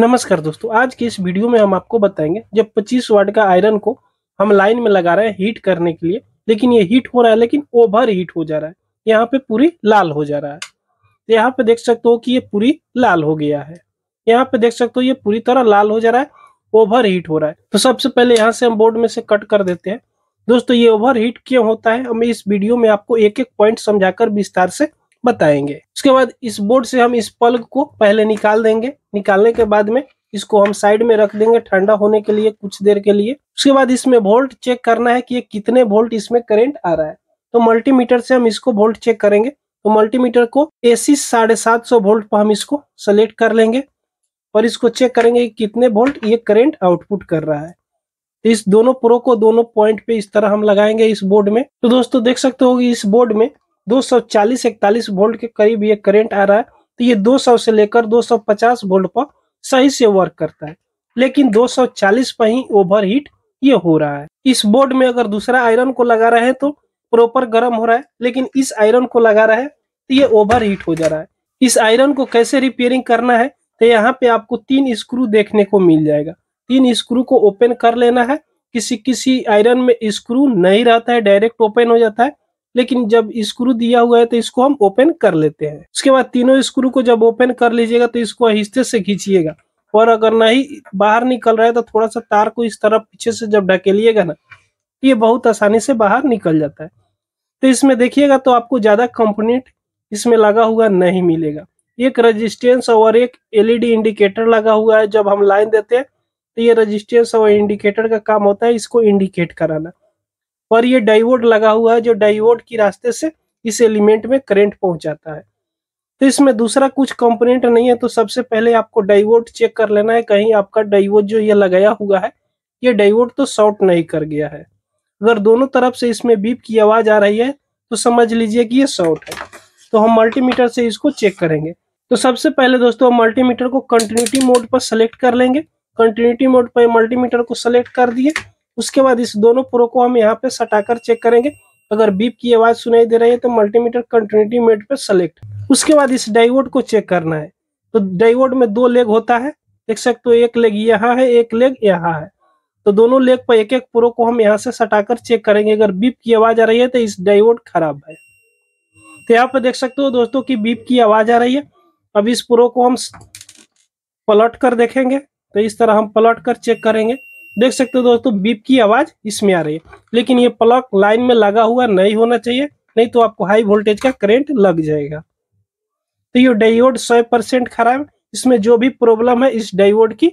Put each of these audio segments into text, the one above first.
नमस्कार दोस्तों आज के इस वीडियो में हम आपको बताएंगे जब 25 वाट का आयरन को हम लाइन में लगा रहे हैं हीट करने के लिए लेकिन ये हीट हो रहा है लेकिन ओवर हीट हो जा रहा है यहाँ पे पूरी लाल हो जा रहा है तो यहाँ पे देख सकते हो कि ये पूरी लाल हो गया है यहाँ पे देख सकते हो ये पूरी तरह लाल हो जा रहा है ओवर हीट हो रहा है तो सबसे पहले यहाँ से हम बोर्ड में से कट कर देते हैं दोस्तों ये ओवर हीट क्यों होता है हम इस वीडियो में आपको एक एक पॉइंट समझाकर विस्तार से बताएंगे उसके बाद इस बोर्ड से हम इस पल्ग को पहले निकाल देंगे निकालने के बाद में इसको हम साइड में रख देंगे ठंडा होने के लिए कुछ देर के लिए उसके बाद इसमें वोल्ट चेक करना है कि ये कितने वोल्ट इसमें करंट आ रहा है तो मल्टीमीटर से हम इसको वोल्ट चेक करेंगे तो मल्टीमीटर को एसी साढ़े सात सौ वोल्ट पर हम इसको सेलेक्ट कर लेंगे और इसको चेक करेंगे कि कितने वोल्ट ये करेंट आउटपुट कर रहा है तो इस दोनों प्रो को दोनों पॉइंट पे इस तरह हम लगाएंगे इस बोर्ड में तो दोस्तों देख सकते हो कि इस बोर्ड में 240 41 वोल्ट के करीब ये करंट आ रहा है तो ये 200 से लेकर 250 वोल्ट पर सही से वर्क करता है लेकिन 240 पर ही ओवर हीट ये हो रहा है इस बोर्ड में अगर दूसरा आयरन को लगा रहे हैं तो प्रॉपर गर्म हो रहा है लेकिन इस आयरन को लगा रहा है तो ये ओवर हीट हो जा रहा है इस आयरन को कैसे रिपेयरिंग करना है तो यहाँ पे आपको तीन स्क्रू देखने को मिल जाएगा तीन स्क्रू को ओपन कर लेना है किसी किसी आयरन में स्क्रू नहीं रहता है डायरेक्ट ओपन हो जाता है लेकिन जब स्क्रू दिया हुआ है तो इसको हम ओपन कर लेते हैं उसके बाद तीनों स्क्रू को जब ओपन कर लीजिएगा तो इसको आहिस्ते से खींचिएगा और अगर नहीं बाहर निकल रहा है तो थोड़ा सा तार को इस तरह पीछे से जब ढकेलिएगा ना तो ये बहुत आसानी से बाहर निकल जाता है तो इसमें देखिएगा तो आपको ज़्यादा कंपोनेंट इसमें लगा हुआ नहीं मिलेगा एक रजिस्टेंस और एक एलईडी इंडिकेटर e लगा हुआ है जब हम लाइन देते हैं तो ये रजिस्टेंस और इंडिकेटर का काम होता है इसको इंडिकेट कराना और ये डाइवोड लगा हुआ है जो डाइवोड की रास्ते से इस एलिमेंट में करंट पहुंचाता है तो इसमें दूसरा कुछ कंपोनेंट नहीं है तो सबसे पहले आपको डाइवोड चेक कर लेना है कहीं आपका डाइवोड जो ये लगाया हुआ है ये डाइवोड तो शॉर्ट नहीं कर गया है अगर दोनों तरफ से इसमें बीप की आवाज आ रही है तो समझ लीजिए कि ये शॉर्ट है तो हम मल्टीमीटर से इसको चेक करेंगे तो सबसे पहले दोस्तों हम मल्टीमीटर को कंटिन्यूटी मोड पर सेलेक्ट कर लेंगे कंटिन्यूटी मोड पर मल्टीमीटर को सेलेक्ट कर दिए उसके बाद इस दोनों प्रो को हम यहाँ पे सटाकर चेक करेंगे अगर बीप की आवाज सुनाई दे रही है तो मल्टीमीटर कंटिन्यूटी मेट पर सेलेक्ट उसके बाद इस डाइवोर्ड को चेक करना है तो डाइवोर्ड में दो लेग होता है देख सकते हो एक लेग यहाँ है एक लेग यहाँ है तो दोनों लेग पर एक एक प्रो को हम यहाँ से सटाकर चेक करेंगे अगर बीप की आवाज आ रही है तो इस डाइवोर्ड खराब है तो यहाँ पर देख सकते हो दोस्तों की बीप की आवाज आ रही है अब इस प्रो को हम पलट कर देखेंगे तो इस तरह हम पलट कर चेक करेंगे देख सकते हो दोस्तों बीप की आवाज इसमें आ रही है लेकिन ये प्लग लाइन में लगा हुआ नहीं होना चाहिए नहीं तो आपको हाई वोल्टेज का करेंट लग जाएगा तो ये डायोड सौ परसेंट खराब इसमें जो भी प्रॉब्लम है इस डायोड की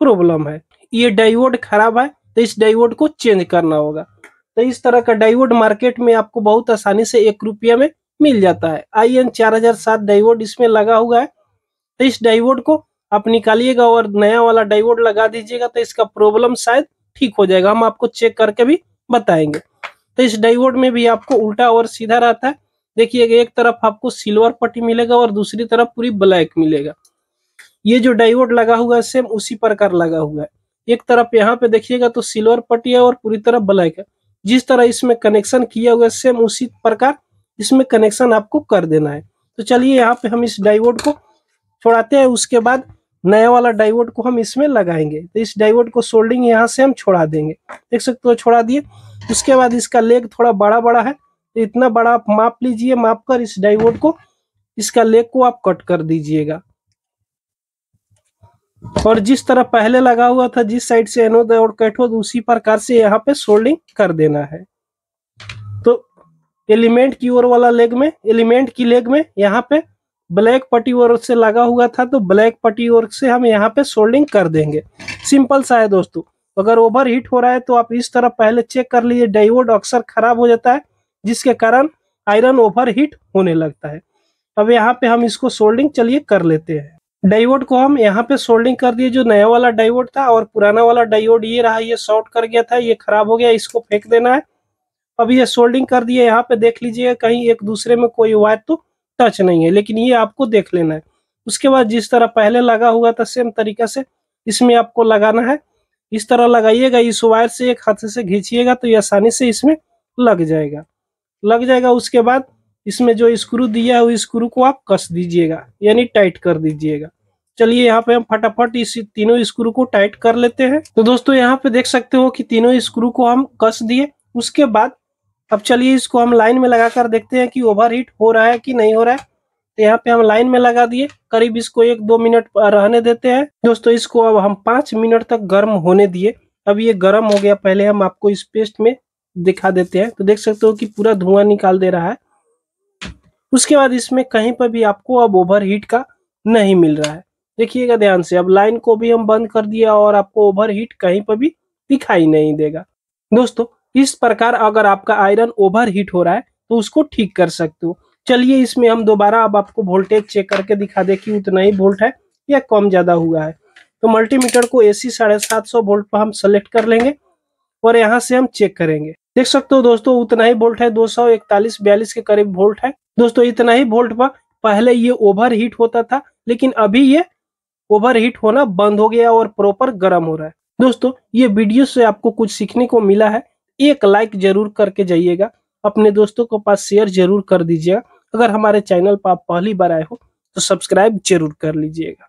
प्रॉब्लम है ये डायोड खराब है तो इस डायोड को चेंज करना होगा तो इस तरह का डायोड मार्केट में आपको बहुत आसानी से एक रुपया में मिल जाता है आई एन चार हजार सात इसमें लगा हुआ है तो इस डाइवोड को आप निकालिएगा और नया वाला डाइवोर्ड लगा दीजिएगा तो इसका प्रॉब्लम शायद ठीक हो जाएगा हम आपको चेक करके भी बताएंगे तो इस डाइवोर्ड में भी आपको उल्टा और सीधा रहता है देखिएगा एक तरफ आपको सिल्वर पट्टी मिलेगा और दूसरी तरफ पूरी ब्लैक मिलेगा ये जो डाइवोर्ड लगा हुआ है सेम उसी प्रकार लगा हुआ है एक तरफ यहाँ पे देखिएगा तो सिल्वर पट्टी है और पूरी तरफ ब्लैक है जिस तरह इसमें कनेक्शन किया हुआ है सेम उसी प्रकार इसमें कनेक्शन आपको कर देना है तो चलिए यहाँ पे हम इस डायोड को छोड़ाते हैं उसके बाद नया वाला डाइवोट को हम इसमें लगाएंगे तो इस डाइवोट को सोल्डिंग यहाँ से हम छोड़ा देंगे देख सकते हो छोड़ा दिए उसके बाद इसका लेग थोड़ा बड़ा बड़ा है तो इतना बड़ा आप माप लीजिए माप कर इस डाइवोट को इसका लेग को आप कट कर दीजिएगा और जिस तरह पहले लगा हुआ था जिस साइड से एनोद और कैथोद उसी प्रकार से यहाँ पे सोल्डिंग कर देना है तो एलिमेंट की ओर वाला लेग में एलिमेंट की लेग में यहाँ पे ब्लैक पट्टी वर्क से लगा हुआ था तो ब्लैक पट्टी वर्क से हम यहाँ पे सोल्डिंग कर देंगे सिंपल सा है दोस्तों अगर ओवर हीट हो रहा है तो आप इस तरह पहले चेक कर लीजिए डाइवोड अक्सर खराब हो जाता है जिसके कारण आयरन ओवर हीट होने लगता है अब यहाँ पे हम इसको सोल्डिंग चलिए कर लेते हैं डाइवोड को हम यहाँ पे सोल्डिंग कर दिए जो नया वाला डाइवोड था और पुराना वाला डाइवोड ये रहा ये शॉर्ट कर गया था ये खराब हो गया इसको फेंक देना है अब ये सोल्डिंग कर दिए यहाँ पे देख लीजिए कहीं एक दूसरे में कोई वायर तो टच नहीं है लेकिन ये आपको देख लेना है उसके बाद जिस तरह पहले लगा हुआ था सेम तरीका से इसमें आपको लगाना है इस तरह लगाइएगा इस वायर से एक हाथ से घींचिएगा तो ये आसानी से इसमें लग जाएगा लग जाएगा उसके बाद इसमें जो स्क्रू दिया है उस स्क्रू को आप कस दीजिएगा यानी टाइट कर दीजिएगा चलिए यहाँ पे हम फटाफट इस तीनों स्क्रू को टाइट कर लेते हैं तो दोस्तों यहाँ पे देख सकते हो कि तीनों स्क्रू को हम कस दिए उसके बाद अब चलिए इसको हम लाइन में लगाकर देखते हैं कि ओवर हीट हो रहा है कि नहीं हो रहा है तो यहाँ पे हम लाइन में लगा दिए करीब इसको एक दो मिनट रहने देते हैं दोस्तों इसको अब हम पाँच मिनट तक गर्म होने दिए अब ये गर्म हो गया पहले हम आपको इस पेस्ट में दिखा देते हैं तो देख सकते हो कि पूरा धुआं निकाल दे रहा है उसके बाद इसमें कहीं पर भी आपको अब ओवर हीट का नहीं मिल रहा है देखिएगा ध्यान से अब लाइन को भी हम बंद कर दिया और आपको ओवर हीट कहीं पर भी दिखाई नहीं देगा दोस्तों इस प्रकार अगर आपका आयरन ओवर हीट हो रहा है तो उसको ठीक कर सकते हो चलिए इसमें हम दोबारा अब आपको वोल्टेज चेक करके दिखा दे कि उतना ही वोल्ट है या कम ज़्यादा हुआ है तो मल्टीमीटर को सी साढ़े सात सौ वोल्ट पर हम सेलेक्ट कर लेंगे और यहाँ से हम चेक करेंगे देख सकते हो दोस्तों उतना ही वोल्ट है दो सौ इकतालीस बयालीस के करीब वोल्ट है दोस्तों इतना ही वोल्ट पर पहले ये ओवर हीट होता था लेकिन अभी ये ओवर हीट होना बंद हो गया और प्रॉपर गर्म हो रहा है दोस्तों ये वीडियो से आपको कुछ सीखने को मिला है एक लाइक जरूर करके जाइएगा अपने दोस्तों को पास शेयर जरूर कर दीजिएगा अगर हमारे चैनल पर आप पहली बार आए हो तो सब्सक्राइब जरूर कर लीजिएगा